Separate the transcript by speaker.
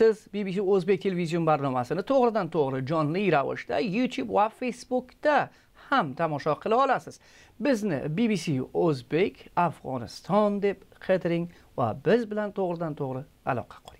Speaker 1: siz bbc o'zbek televizion barnomasini to'g'ridan to'g'ri jonli ravishda youtube va facebookda ham tomosha qila olasiz bizni bbc o'zbek afg'oniston deb qidiring va biz bilan to'g'ridan to'g'ri aloqa quring